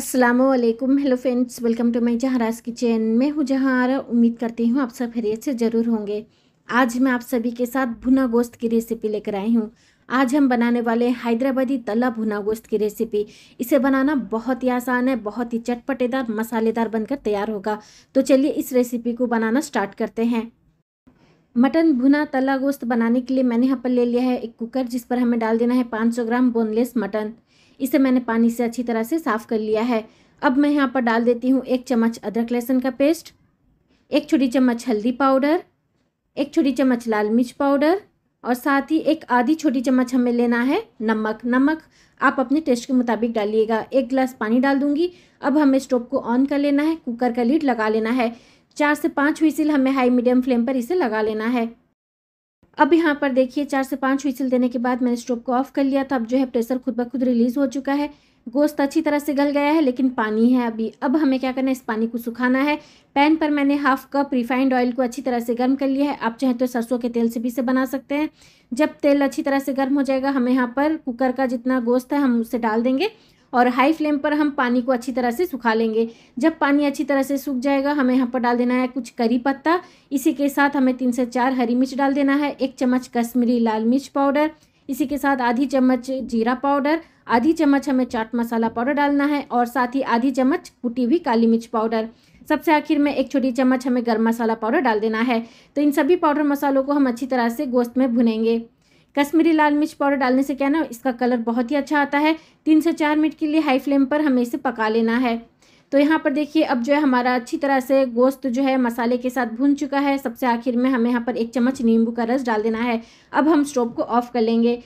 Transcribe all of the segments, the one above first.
Aslam hello friends welcome to my जहाराज kitchen मैं हूँ जहाँ उम्मीद करती हूँ आप सब खैरियत से ज़रूर होंगे आज मैं आप सभी के साथ भुना गोश्त की रेसिपी लेकर आई हूँ आज हम बनाने वाले हैदराबादी तला भुना गोश्त की रेसिपी इसे बनाना बहुत ही आसान है बहुत ही चटपटेदार मसालेदार बनकर तैयार होगा तो चलिए इस रेसिपी को बनाना स्टार्ट करते हैं मटन भुना तला गोश्त बनाने के लिए मैंने यहाँ पर ले लिया है एक कुकर जिस पर हमें डाल देना है पाँच ग्राम बोनलेस मटन इसे मैंने पानी से अच्छी तरह से साफ़ कर लिया है अब मैं यहाँ पर डाल देती हूँ एक चम्मच अदरक लहसुन का पेस्ट एक छोटी चम्मच हल्दी पाउडर एक छोटी चम्मच लाल मिर्च पाउडर और साथ ही एक आधी छोटी चम्मच हमें लेना है नमक नमक आप अपने टेस्ट के मुताबिक डालिएगा एक गिलास पानी डाल दूंगी अब हमें स्टोव को ऑन कर लेना है कुकर का लीड लगा लेना है चार से पाँच विसिल हमें हाई मीडियम फ्लेम पर इसे लगा लेना है अब यहाँ पर देखिए चार से पाँच विसिल देने के बाद मैंने स्टोव को ऑफ कर लिया था अब जो है प्रेशर खुद ब खुद रिलीज़ हो चुका है गोश्त अच्छी तरह से गल गया है लेकिन पानी है अभी अब हमें क्या करना है इस पानी को सुखाना है पैन पर मैंने हाफ कप रिफाइंड ऑयल को अच्छी तरह से गर्म कर लिया है आप चाहें तो सरसों के तेल से भी इसे बना सकते हैं जब तेल अच्छी तरह से गर्म हो जाएगा हमें यहाँ पर कुकर का जितना गोश्त है हम उसे डाल देंगे और हाई फ्लेम पर हम पानी को अच्छी तरह से सुखा लेंगे जब पानी अच्छी तरह से सूख जाएगा हमें यहाँ पर डाल देना है कुछ करी पत्ता इसी के साथ हमें तीन से चार हरी मिर्च डाल देना है एक चम्मच कश्मीरी लाल मिर्च पाउडर इसी के साथ आधी चम्मच जीरा पाउडर आधी चम्मच हमें चाट मसाला पाउडर डालना है और साथ ही आधी चम्मच कुटी हुई काली मिर्च पाउडर सबसे आखिर में एक छोटी चम्मच हमें गर्म मसाला पाउडर डाल देना है तो इन सभी पाउडर मसालों को हम अच्छी तरह से गोश्त में भुनेंगे कश्मीरी लाल मिर्च पाउडर डालने से क्या ना इसका कलर बहुत ही अच्छा आता है तीन से चार मिनट के लिए हाई फ्लेम पर हमें इसे पका लेना है तो यहाँ पर देखिए अब जो है हमारा अच्छी तरह से गोश्त जो है मसाले के साथ भून चुका है सबसे आखिर में हमें यहाँ पर एक चम्मच नींबू का रस डाल देना है अब हम स्टोव को ऑफ़ कर लेंगे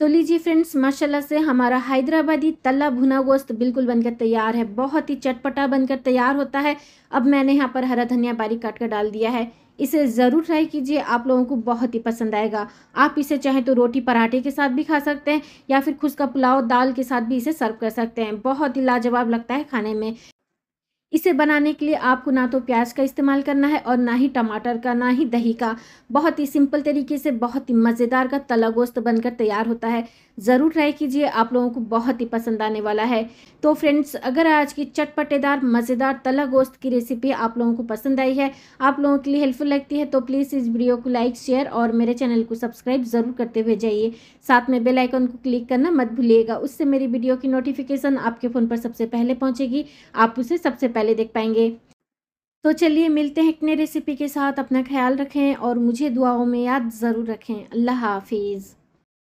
तो लीजिए फ्रेंड्स माशाल्लाह से हमारा हैदराबादी तला भुना गोश्त बिल्कुल बनकर तैयार है बहुत ही चटपटा बनकर तैयार होता है अब मैंने यहाँ पर हरा धनिया बारीक काट कर डाल दिया है इसे ज़रूर ट्राई कीजिए आप लोगों को बहुत ही पसंद आएगा आप इसे चाहें तो रोटी पराठे के साथ भी खा सकते हैं या फिर खुश का पुलाव दाल के साथ भी इसे सर्व कर सकते हैं बहुत ही लाजवाब लगता है खाने में इसे बनाने के लिए आपको ना तो प्याज का इस्तेमाल करना है और ना ही टमाटर का ना ही दही का बहुत ही सिंपल तरीके से बहुत ही मज़ेदार का तला गोश्त बनकर तैयार होता है ज़रूर ट्राई कीजिए आप लोगों को बहुत ही पसंद आने वाला है तो फ्रेंड्स अगर आज की चटपटेदार मज़ेदार तला गोश्त की रेसिपी आप लोगों को पसंद आई है आप लोगों के लिए हेल्पफुल लगती है तो प्लीज़ इस वीडियो को लाइक शेयर और मेरे चैनल को सब्सक्राइब ज़रूर करते हुए जाइए साथ में बेल आइकन को क्लिक करना मत भूलिएगा उससे मेरी वीडियो की नोटिफिकेशन आपके फ़ोन पर सबसे पहले पहुँचेगी आप उसे सबसे पहले देख पाएंगे तो चलिए मिलते हैं एक रेसिपी के साथ अपना ख्याल रखें और मुझे दुआओं में याद ज़रूर रखें अल्लाह हाफिज़